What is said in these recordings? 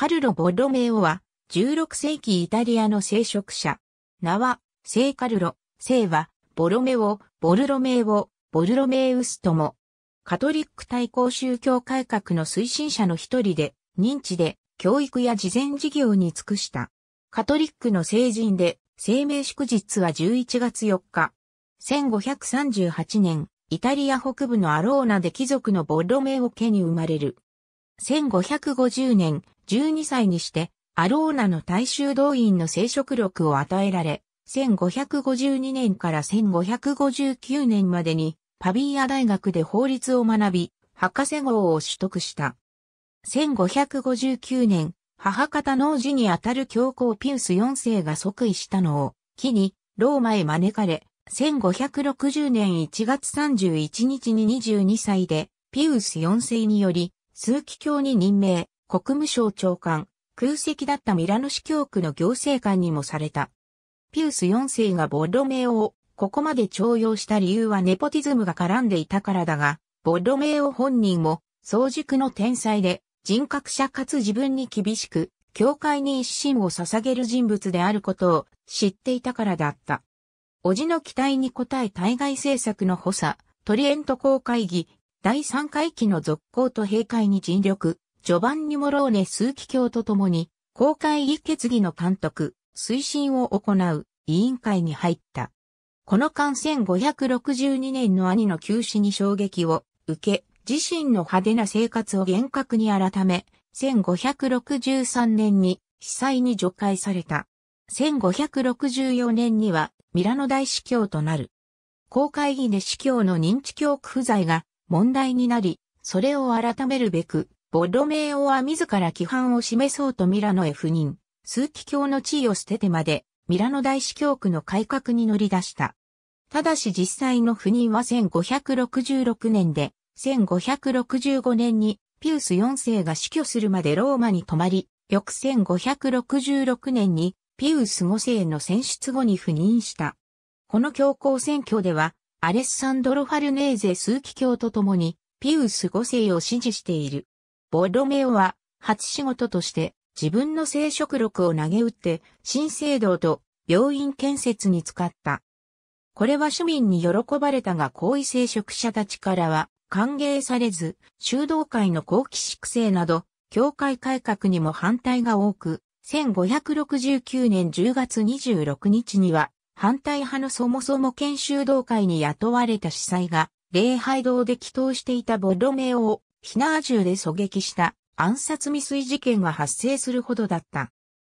カルロ・ボロメオは、16世紀イタリアの聖職者。名は、聖カルロ、聖は、ボロメオ、ボルロメオ、ボルロメウスとも。カトリック対抗宗教改革の推進者の一人で、認知で、教育や慈善事業に尽くした。カトリックの聖人で、生命祝日は11月4日。1538年、イタリア北部のアローナで貴族のボロメオ家に生まれる。1550年、12歳にして、アローナの大衆動員の生殖力を与えられ、1552年から1559年までに、パビーア大学で法律を学び、博士号を取得した。1559年、母方農事にあたる教皇ピウス4世が即位したのを、機に、ローマへ招かれ、1560年1月31日に22歳で、ピウス4世により、数奇教に任命、国務省長官、空席だったミラノ市教区の行政官にもされた。ピウス4世がボロメオをここまで徴用した理由はネポティズムが絡んでいたからだが、ボロメオ本人も早熟の天才で人格者かつ自分に厳しく、教会に一心を捧げる人物であることを知っていたからだった。叔父の期待に応え対外政策の補佐、トリエント公会議、第3回期の続行と閉会に尽力、序盤にンモローネ数機教と共に、公開議決議の監督、推進を行う委員会に入った。この間1562年の兄の急死に衝撃を受け、自身の派手な生活を厳格に改め、1563年に被災に除外された。1564年にはミラノ大司教となる。公会議で司教の認知教区不在が問題になり、それを改めるべく、ボロメーオは自ら規範を示そうとミラノへ赴任、数奇教の地位を捨ててまで、ミラノ大司教区の改革に乗り出した。ただし実際の赴任は1566年で、1565年にピウス4世が死去するまでローマに泊まり、翌1566年にピウス5世の選出後に赴任した。この教皇選挙ではアレッサンドロ・ファルネーゼ数奇教と共に、ピウス5世を支持している。ボロメオは、初仕事として、自分の生殖力を投げ打って、新聖堂と病院建設に使った。これは市民に喜ばれたが好位生殖者たちからは歓迎されず、修道会の後期粛清など、教会改革にも反対が多く、1569年10月26日には反対派のそもそも研修道会に雇われた司祭が、礼拝堂で祈祷していたボロメオを、ヒナー銃で狙撃した暗殺未遂事件が発生するほどだった。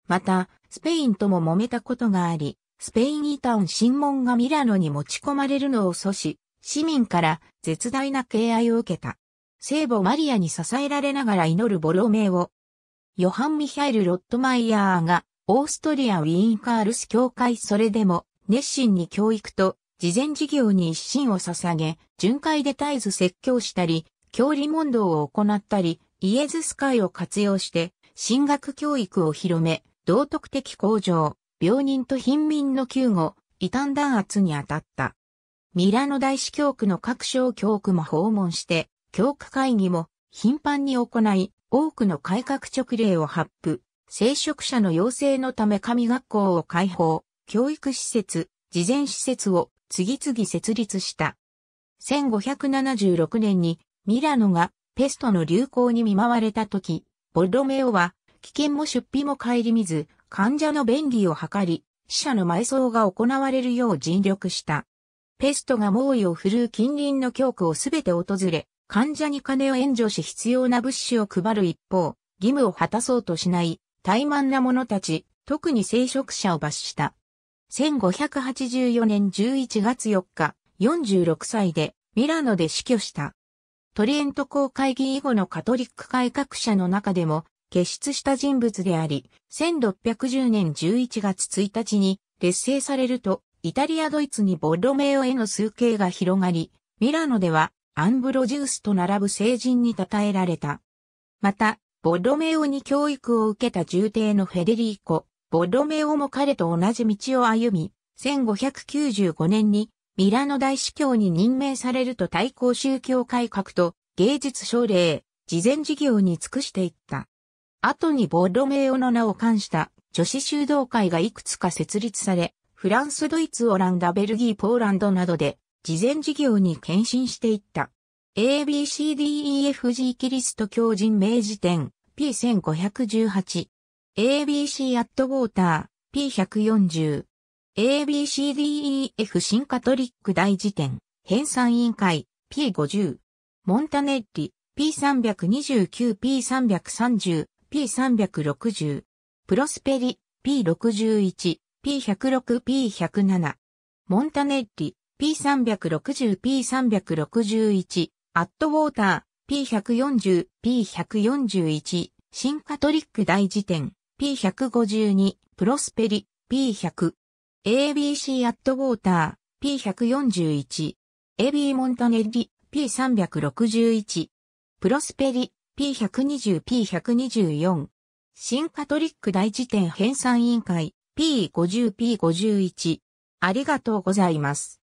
また、スペインとも揉めたことがあり、スペインイタウン新聞がミラノに持ち込まれるのを阻止、市民から絶大な敬愛を受けた。聖母マリアに支えられながら祈るボロメオ。ヨハン・ミヒャイル・ロットマイヤーが、オーストリア・ウィーン・カールス教会それでも、熱心に教育と慈善事業に一心を捧げ、巡回で絶えず説教したり、教理問答を行ったり、イエズス会を活用して、進学教育を広め、道徳的向上、病人と貧民の救護、異端弾圧に当たった。ミラノ大司教区の各省教区も訪問して、教区会議も頻繁に行い、多くの改革直令を発布、聖職者の養成のため神学校を開放、教育施設、慈善施設を次々設立した。1576年にミラノがペストの流行に見舞われた時、ボルドメオは危険も出費も顧みず、患者の便利を図り、死者の埋葬が行われるよう尽力した。ペストが猛威を振るう近隣の教区をすべて訪れ、患者に金を援助し必要な物資を配る一方、義務を果たそうとしない、怠慢な者たち、特に聖職者を罰した。1584年11月4日、46歳でミラノで死去した。トリエント公会議以後のカトリック改革者の中でも傑出した人物であり、1610年11月1日に劣勢されると、イタリア・ドイツにボロメオへの数形が広がり、ミラノではアンブロジウスと並ぶ聖人に称えられた。また、ボロメオに教育を受けた重帝のフェデリーコ、ボロメオも彼と同じ道を歩み、1595年にミラノ大司教に任命されると対抗宗教改革と芸術奨励、慈善事業に尽くしていった。後にボロメオの名を冠した女子修道会がいくつか設立され、フランス、ドイツ、オランダ、ベルギー、ポーランドなどで慈善事業に献身していった。ABCDEFG キリスト教人名辞典 P1518 ABC アットウォーター、P140。ABCDEF 新カトリック大辞典、編纂委員会、P50。モンタネッリ、P329、P330、P360。プロスペリ、P61、P106、P107。モンタネッリ、P360、P361。アットウォーター、P140、P141。新カトリック大辞典。P152、プロスペリ、P100。ABC アットウォーター、P141。AB モンタネリ、P361。プロスペリ、P120、P124。新カトリック大辞典編纂委員会、P50、P51。ありがとうございます。